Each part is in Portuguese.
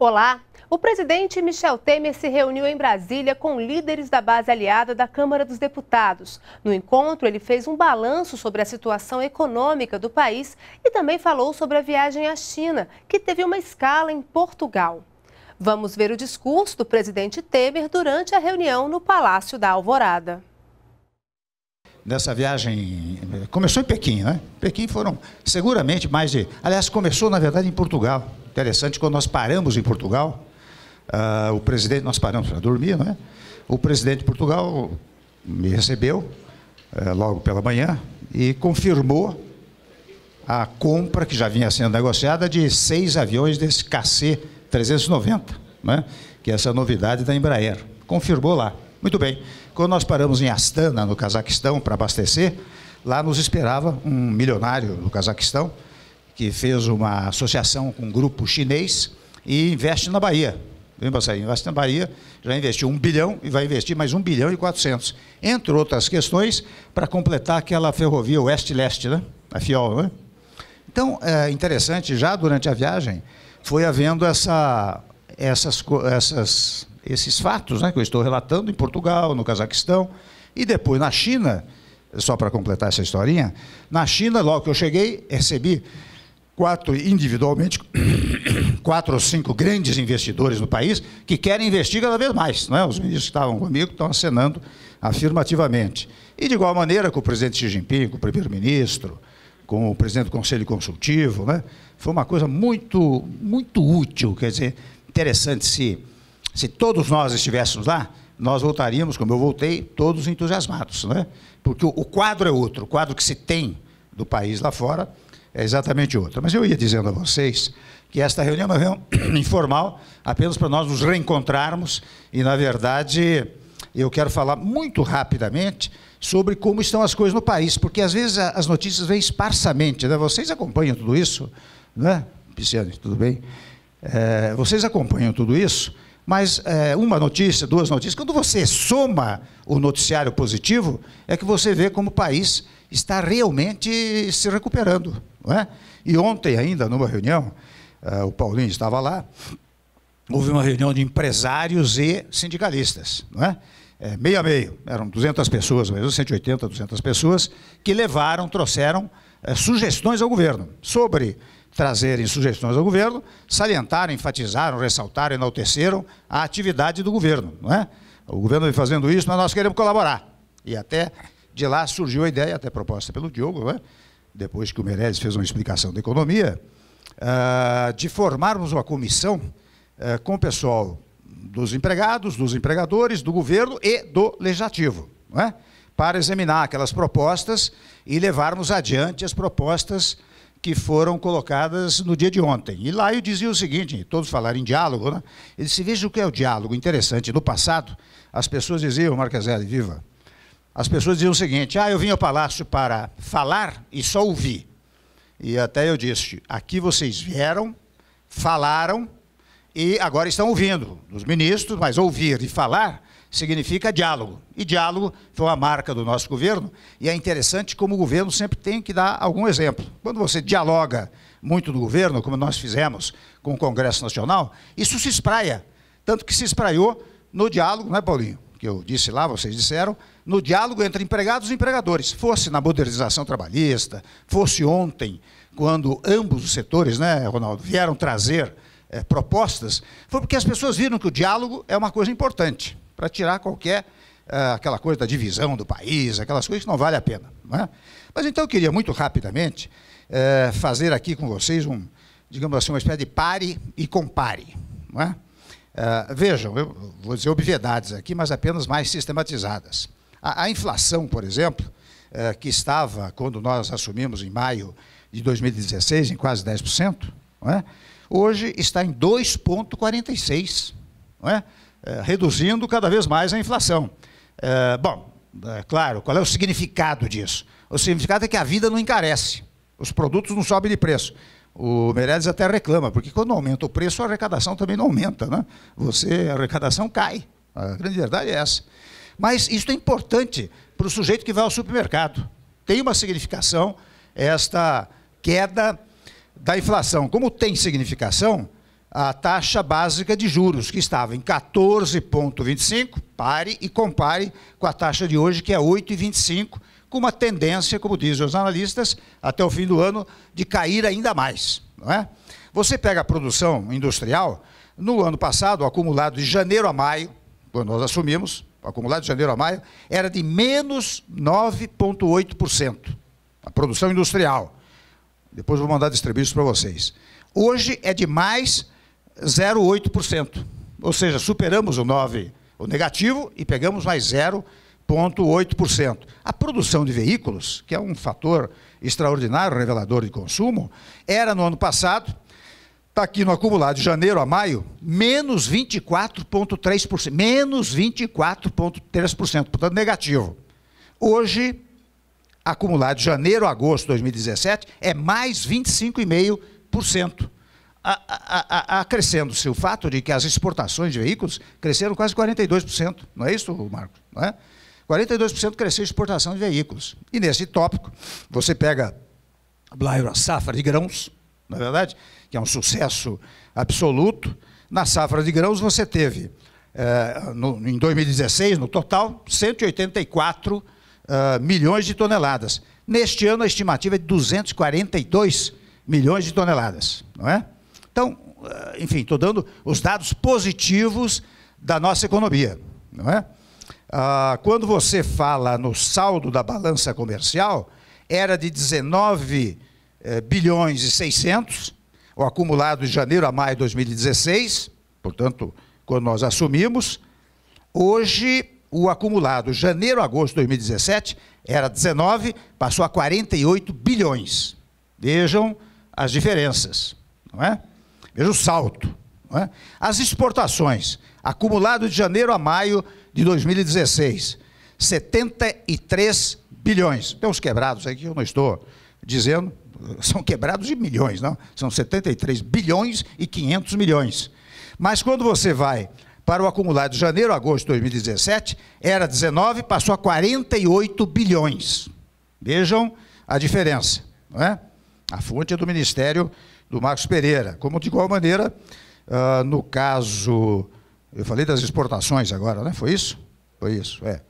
Olá! O presidente Michel Temer se reuniu em Brasília com líderes da base aliada da Câmara dos Deputados. No encontro, ele fez um balanço sobre a situação econômica do país e também falou sobre a viagem à China, que teve uma escala em Portugal. Vamos ver o discurso do presidente Temer durante a reunião no Palácio da Alvorada nessa viagem. Eh, começou em Pequim, né? Pequim foram seguramente mais de. Aliás, começou, na verdade, em Portugal. Interessante, quando nós paramos em Portugal, uh, o presidente, nós paramos para dormir, não é? O presidente de Portugal me recebeu uh, logo pela manhã e confirmou a compra que já vinha sendo negociada de seis aviões desse KC 390, né? que é essa novidade da Embraer. Confirmou lá. Muito bem. Quando nós paramos em Astana, no Cazaquistão, para abastecer, lá nos esperava um milionário do Cazaquistão, que fez uma associação com um grupo chinês e investe na Bahia. Vem, investe na Bahia, já investiu um bilhão e vai investir mais um bilhão e quatrocentos. Entre outras questões, para completar aquela ferrovia oeste-leste, né? a FIOL. Né? Então, é interessante, já durante a viagem, foi havendo essa, essas, essas esses fatos né, que eu estou relatando em Portugal, no Cazaquistão e depois na China, só para completar essa historinha, na China, logo que eu cheguei, recebi quatro individualmente, quatro ou cinco grandes investidores no país que querem investir cada vez mais. Né? Os ministros que estavam comigo estão acenando afirmativamente. E de igual maneira com o presidente Xi Jinping, com o primeiro-ministro, com o presidente do Conselho Consultivo, né? foi uma coisa muito, muito útil, quer dizer, interessante se se todos nós estivéssemos lá, nós voltaríamos, como eu voltei, todos entusiasmados, né? porque o, o quadro é outro, o quadro que se tem do país lá fora é exatamente outro. Mas eu ia dizendo a vocês que esta reunião é uma reunião informal, apenas para nós nos reencontrarmos e, na verdade, eu quero falar muito rapidamente sobre como estão as coisas no país, porque às vezes as notícias vêm esparsamente, né? vocês acompanham tudo isso, não é? Pisciani, tudo bem? É, vocês acompanham tudo isso, mas é, uma notícia, duas notícias, quando você soma o noticiário positivo, é que você vê como o país está realmente se recuperando. Não é? E ontem, ainda, numa reunião, eh, o Paulinho estava lá, houve uma reunião de empresários e sindicalistas, não é? é meio a meio, eram 200 pessoas mesmo, 180, 200 pessoas, que levaram, trouxeram eh, sugestões ao governo sobre trazerem sugestões ao governo, salientaram, enfatizaram, ressaltaram, enalteceram a atividade do governo. Não é? O governo vem fazendo isso, mas nós queremos colaborar. E até de lá surgiu a ideia, até proposta pelo Diogo, é? depois que o Meirelles fez uma explicação da economia, ah, de formarmos uma comissão eh, com o pessoal dos empregados, dos empregadores, do governo e do legislativo. Não é? para examinar aquelas propostas e levarmos adiante as propostas que foram colocadas no dia de ontem. E lá eu dizia o seguinte, todos falaram em diálogo, né? Ele disse, veja o que é o diálogo, interessante, no passado as pessoas diziam, Marqueselli, viva, as pessoas diziam o seguinte, ah, eu vim ao Palácio para falar e só ouvir. E até eu disse, aqui vocês vieram, falaram e agora estão ouvindo, os ministros, mas ouvir e falar significa diálogo. E diálogo foi uma marca do nosso governo, e é interessante como o governo sempre tem que dar algum exemplo. Quando você dialoga muito no governo, como nós fizemos com o Congresso Nacional, isso se espraia. Tanto que se espraiou no diálogo, não é, Paulinho? Que eu disse lá, vocês disseram, no diálogo entre empregados e empregadores. Fosse na modernização trabalhista, fosse ontem, quando ambos os setores, né, Ronaldo, vieram trazer é, propostas, foi porque as pessoas viram que o diálogo é uma coisa importante para tirar qualquer ah, aquela coisa da divisão do país, aquelas coisas que não vale a pena. É? Mas então eu queria muito rapidamente eh, fazer aqui com vocês um, digamos assim, uma espécie de pare e compare. É? Ah, vejam, eu vou dizer obviedades aqui, mas apenas mais sistematizadas. A, a inflação, por exemplo, eh, que estava, quando nós assumimos em maio de 2016, em quase 10%, não é? hoje está em 2,46%. Não é? Eh, reduzindo cada vez mais a inflação. É, bom, é, claro, qual é o significado disso? O significado é que a vida não encarece, os produtos não sobem de preço. O Meirelles até reclama, porque quando aumenta o preço, a arrecadação também não aumenta. Né? Você, a arrecadação cai. A grande verdade é essa. Mas isso é importante para o sujeito que vai ao supermercado. Tem uma significação esta queda da inflação. Como tem significação, a taxa básica de juros, que estava em 14,25, pare e compare com a taxa de hoje, que é 8,25, com uma tendência, como dizem os analistas, até o fim do ano, de cair ainda mais. Não é? Você pega a produção industrial, no ano passado, o acumulado de janeiro a maio, quando nós assumimos, o acumulado de janeiro a maio, era de menos 9,8%, a produção industrial. Depois vou mandar distribuídos para vocês. Hoje é de mais 0,8%. Ou seja, superamos o 9%, o negativo, e pegamos mais 0,8%. A produção de veículos, que é um fator extraordinário, revelador de consumo, era no ano passado, está aqui no acumulado de janeiro a maio, menos 24,3%. Menos 24,3%, portanto, negativo. Hoje, acumulado de janeiro a agosto de 2017, é mais 25,5% acrescendo-se o fato de que as exportações de veículos cresceram quase 42%, não é isso, Marco? Não é? 42% cresceu a exportação de veículos. E nesse tópico, você pega a safra de grãos, na é verdade, que é um sucesso absoluto. Na safra de grãos você teve, eh, no, em 2016, no total, 184 eh, milhões de toneladas. Neste ano, a estimativa é de 242 milhões de toneladas, não é? Então, eh, enfim, estou dando os dados positivos da nossa economia. Não é? Ah, quando você fala no saldo da balança comercial, era de 19 eh, bilhões e 600, o acumulado de janeiro a maio de 2016, portanto, quando nós assumimos. Hoje, o acumulado janeiro a agosto de 2017 era 19, passou a 48 bilhões. Vejam as diferenças, não é? Veja o salto. É? As exportações, acumulado de janeiro a maio de 2016, 73 bilhões. Tem uns quebrados aí que eu não estou dizendo, são quebrados de milhões, não? São 73 bilhões e 500 milhões. Mas quando você vai para o acumulado de janeiro a agosto de 2017, era 19, passou a 48 bilhões. Vejam a diferença, não é? A fonte é do Ministério do Marcos Pereira. Como de igual maneira, uh, no caso, eu falei das exportações agora, né? Foi isso? Foi isso, é.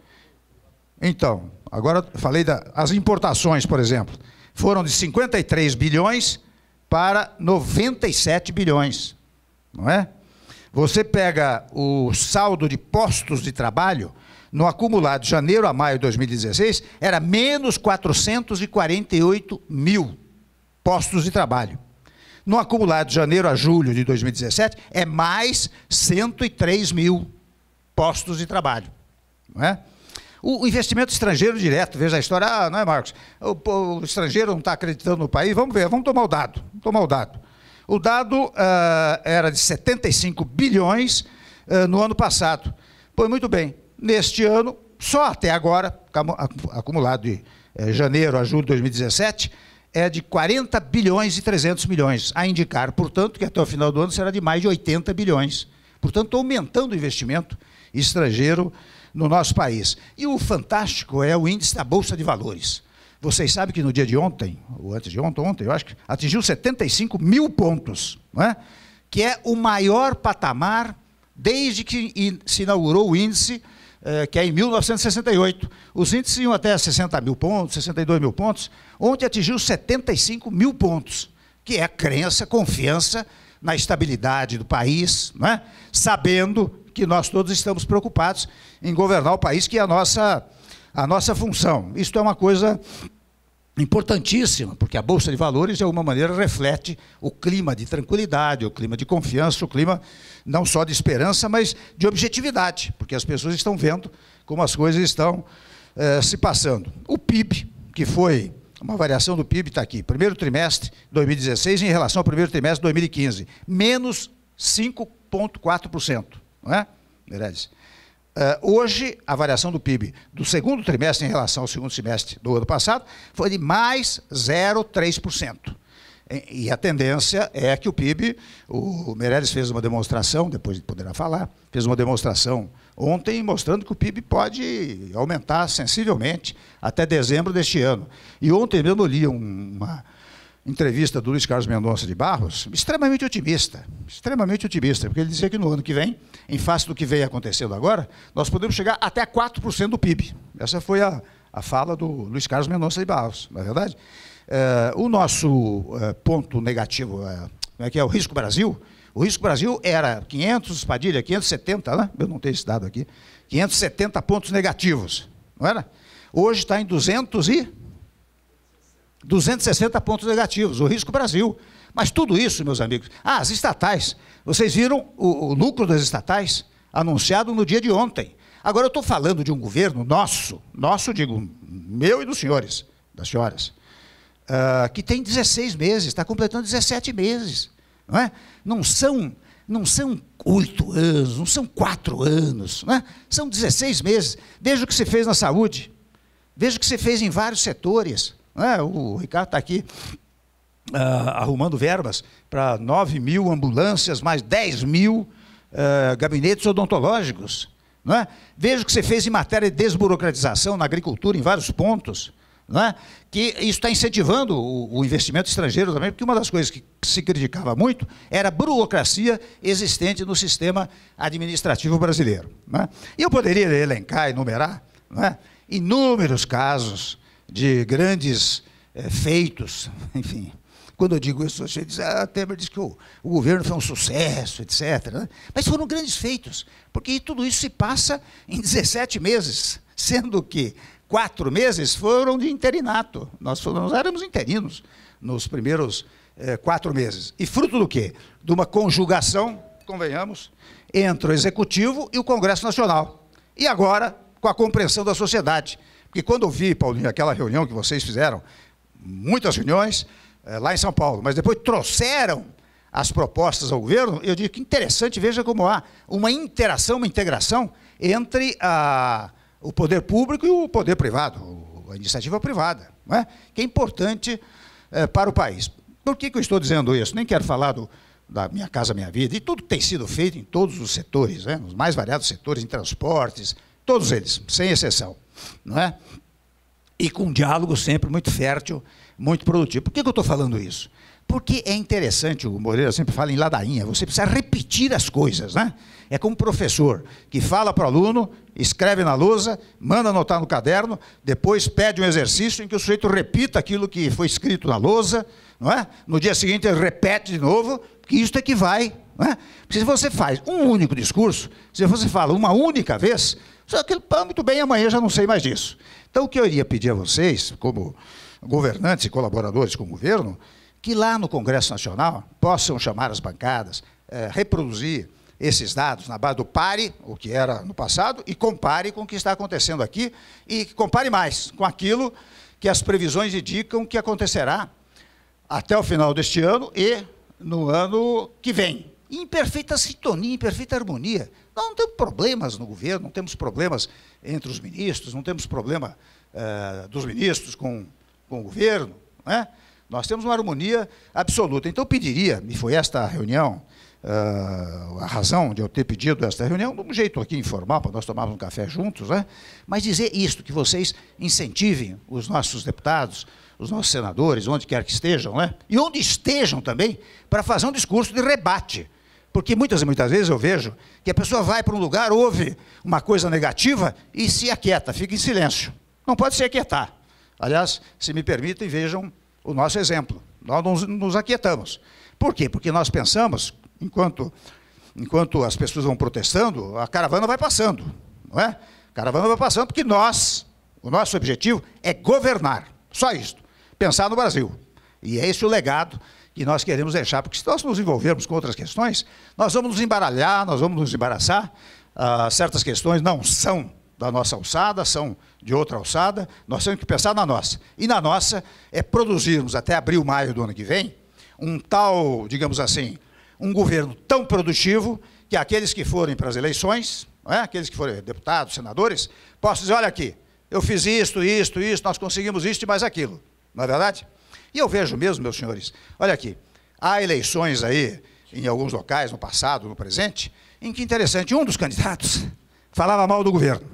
Então, agora falei das da, importações, por exemplo, foram de 53 bilhões para 97 bilhões, não é? Você pega o saldo de postos de trabalho, no acumulado de janeiro a maio de 2016, era menos 448 mil postos de trabalho no acumulado de janeiro a julho de 2017, é mais 103 mil postos de trabalho. Não é? O investimento estrangeiro direto, veja a história, ah, não é, Marcos? O, o estrangeiro não está acreditando no país, vamos ver, vamos tomar o dado. Vamos tomar o dado. O dado ah, era de 75 bilhões ah, no ano passado. Pois muito bem, neste ano, só até agora, acumulado de eh, janeiro a julho de 2017, é de 40 bilhões e 300 milhões, a indicar, portanto, que até o final do ano será de mais de 80 bilhões. Portanto, aumentando o investimento estrangeiro no nosso país. E o fantástico é o índice da Bolsa de Valores. Vocês sabem que no dia de ontem, ou antes de ontem, ontem, eu acho que atingiu 75 mil pontos, não é? que é o maior patamar desde que se inaugurou o índice eh, que é em 1968, os índices iam até 60 mil pontos, 62 mil pontos, ontem atingiu 75 mil pontos, que é crença, confiança na estabilidade do país, né? sabendo que nós todos estamos preocupados em governar o país, que é a nossa, a nossa função. Isto é uma coisa importantíssima, porque a Bolsa de Valores, de alguma maneira, reflete o clima de tranquilidade, o clima de confiança, o clima não só de esperança, mas de objetividade, porque as pessoas estão vendo como as coisas estão eh, se passando. O PIB, que foi uma variação do PIB, está aqui, primeiro trimestre de 2016 em relação ao primeiro trimestre de 2015, menos 5,4%, não é, Meirelles? Uh, hoje, a variação do PIB do segundo trimestre em relação ao segundo semestre do ano passado foi de mais 0,3%. E a tendência é que o PIB, o Meirelles fez uma demonstração, depois poderá falar, fez uma demonstração ontem mostrando que o PIB pode aumentar sensivelmente até dezembro deste ano. E ontem mesmo eu li uma, entrevista do Luiz Carlos Mendonça de Barros, extremamente otimista, extremamente otimista, porque ele dizia que no ano que vem, em face do que vem acontecendo agora, nós podemos chegar até 4% do PIB. Essa foi a, a fala do Luiz Carlos Mendonça de Barros, na é verdade. É, o nosso é, ponto negativo, eh, é, que é o risco Brasil, o risco Brasil era 500, Padilha, 570, né? eu não tenho esse dado aqui, 570 pontos negativos, não era? Hoje está em 200 e... 260 pontos negativos, o risco Brasil. Mas tudo isso, meus amigos. Ah, as estatais. Vocês viram o, o lucro das estatais anunciado no dia de ontem. Agora eu estou falando de um governo nosso, nosso, digo, meu e dos senhores, das senhoras, uh, que tem 16 meses, está completando 17 meses. Não, é? não são não são oito anos, não são quatro anos, não é? são 16 meses. Veja o que se fez na saúde, veja o que se fez em vários setores. Né? O Ricardo está aqui uh, arrumando verbas para 9 mil ambulâncias, mais 10 mil uh, gabinetes odontológicos. Né? Veja o que você fez em matéria de desburocratização na agricultura, em vários pontos. É? que isso está incentivando o, investimento estrangeiro também, porque uma das coisas que se criticava muito era a burocracia existente no sistema administrativo brasileiro. É? E eu poderia elencar, enumerar né? inúmeros casos de grandes é, feitos, enfim. Quando eu digo isso, você diz, ah, Temer diz que o, o governo foi um sucesso, etc. Né? Mas foram grandes feitos, porque tudo isso se passa em 17 meses, sendo que quatro meses foram de interinato. Nós, nós éramos interinos nos primeiros é, quatro meses. E fruto do quê? De uma conjugação, convenhamos, entre o Executivo e o Congresso Nacional. E agora, com a compreensão da sociedade e quando eu vi, Paulinho, aquela reunião que vocês fizeram, muitas reuniões é, lá em São Paulo, mas depois trouxeram as propostas ao governo, eu digo que interessante, veja como há uma interação, uma integração entre a, o poder público e o poder privado, a iniciativa privada, é? que é importante é, para o país. Por que, que eu estou dizendo isso? Nem quero falar do, da Minha Casa Minha Vida, e tudo tem sido feito em todos os setores, né? nos mais variados setores, em transportes, todos eles, sem exceção não é? E com um diálogo sempre muito fértil, muito produtivo. Por que, que eu estou falando isso? Porque é interessante, o Moreira sempre fala em ladainha, você precisa repetir as coisas, né? É como um professor que fala para o aluno, escreve na lousa, manda anotar no caderno, depois pede um exercício em que o sujeito repita aquilo que foi escrito na lousa, não é? No dia seguinte ele repete de novo, que isto é que vai, não é? Porque se você faz um único discurso, se você fala uma única vez, só que, ah, muito bem, amanhã já não sei mais disso. Então, o que eu iria pedir a vocês, como governantes e colaboradores com o governo, que lá no Congresso Nacional possam chamar as bancadas, eh, reproduzir esses dados na base do pare, o que era no passado, e compare com o que está acontecendo aqui, e compare mais com aquilo que as previsões indicam que acontecerá até o final deste ano e no ano que vem, em perfeita sintonia, em perfeita harmonia. Nós não temos problemas no governo, não temos problemas entre os ministros, não temos problema uh, dos ministros com, com o governo. né? Nós temos uma harmonia absoluta. Então, eu pediria, e foi esta reunião, uh, a razão de eu ter pedido esta reunião, de um jeito aqui informal, para nós tomarmos um café juntos, né? mas dizer isto, que vocês incentivem os nossos deputados, os nossos senadores, onde quer que estejam, né? e onde estejam também, para fazer um discurso de rebate porque muitas e muitas vezes eu vejo que a pessoa vai para um lugar, ouve uma coisa negativa e se aquieta, fica em silêncio. Não pode se aquietar. Aliás, se me permitem, vejam o nosso exemplo. Nós não nos aquietamos. Por quê? Porque nós pensamos, enquanto, enquanto as pessoas vão protestando, a caravana vai passando. Não é? A caravana vai passando porque nós, o nosso objetivo é governar. Só isso. Pensar no Brasil. E é esse o legado e nós queremos deixar, porque se nós nos envolvermos com outras questões, nós vamos nos embaralhar, nós vamos nos embaraçar. Ah, certas questões não são da nossa alçada, são de outra alçada, nós temos que pensar na nossa. E na nossa é produzirmos até abril, maio do ano que vem, um tal, digamos assim, um governo tão produtivo que aqueles que forem para as eleições, é? aqueles que forem deputados, senadores, possam dizer, olha aqui, eu fiz isto, isto, isto, nós conseguimos isto e mais aquilo. Não é verdade? E eu vejo mesmo, meus senhores, olha aqui, há eleições aí, em alguns locais, no passado, no presente, em que, interessante, um dos candidatos falava mal do governo.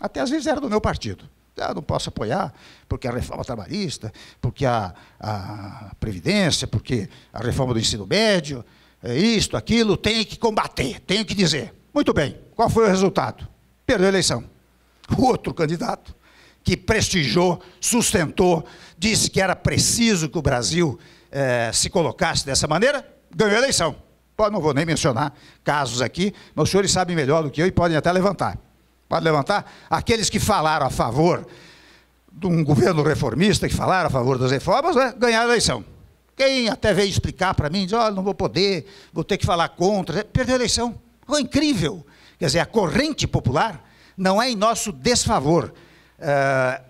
Até às vezes era do meu partido. Eu ah, não posso apoiar, porque a reforma trabalhista, porque a, a Previdência, porque a reforma do ensino médio, é isto, aquilo, tenho que combater, tenho que dizer. Muito bem, qual foi o resultado? Perdeu a eleição. O outro candidato que prestigiou, sustentou, disse que era preciso que o Brasil eh, se colocasse dessa maneira, ganhou a eleição. não vou nem mencionar casos aqui, mas os senhores sabem melhor do que eu e podem até levantar. Pode levantar? Aqueles que falaram a favor de um governo reformista, que falaram a favor das reformas, né, ganharam a eleição. Quem até veio explicar para mim, diz, olha, não vou poder, vou ter que falar contra, perdeu a eleição. Foi incrível. Quer dizer, a corrente popular não é em nosso desfavor, ah,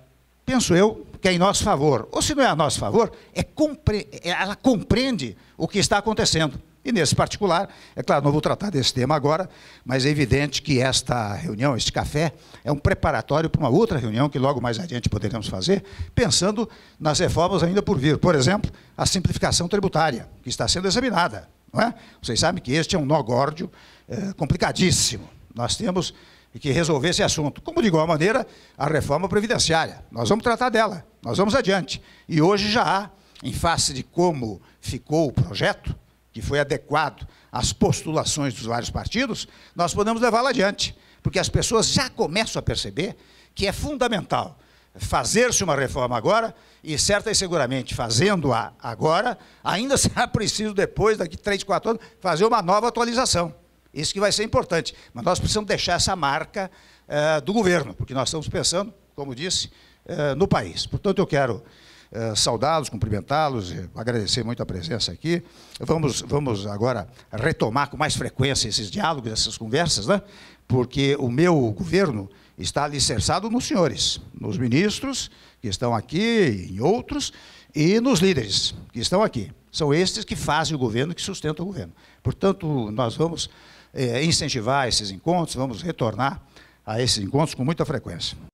penso eu, que é em nosso favor. Ou se não é a nosso favor, é compre é, ela compreende o que está acontecendo. E nesse particular, é claro, não vou tratar desse tema agora, mas é evidente que esta reunião, este café, é um preparatório para uma outra reunião que logo mais adiante poderemos fazer, pensando nas reformas ainda por vir. Por exemplo, a simplificação tributária, que está sendo examinada. Não é? Vocês sabem que este é um nó górdio é, complicadíssimo. Nós temos e que resolver esse assunto. Como de igual maneira, a reforma previdenciária. Nós vamos tratar dela, nós vamos adiante. E hoje já há, em face de como ficou o projeto, que foi adequado às postulações dos vários partidos, nós podemos levá-la adiante, porque as pessoas já começam a perceber que é fundamental fazer-se uma reforma agora, e certa e seguramente fazendo-a agora, ainda será preciso depois, daqui três, quatro anos, fazer uma nova atualização. Isso que vai ser importante. Mas nós precisamos deixar essa marca eh, do governo, porque nós estamos pensando, como disse, eh, no país. Portanto, eu quero eh, saudá-los, cumprimentá-los, agradecer muito a presença aqui. Vamos, vamos agora retomar com mais frequência esses diálogos, essas conversas, né? porque o meu governo está alicerçado nos senhores, nos ministros que estão aqui, em outros, e nos líderes que estão aqui. São estes que fazem o governo, que sustentam o governo. Portanto, nós vamos eh, incentivar esses encontros, vamos retornar a esses encontros com muita frequência.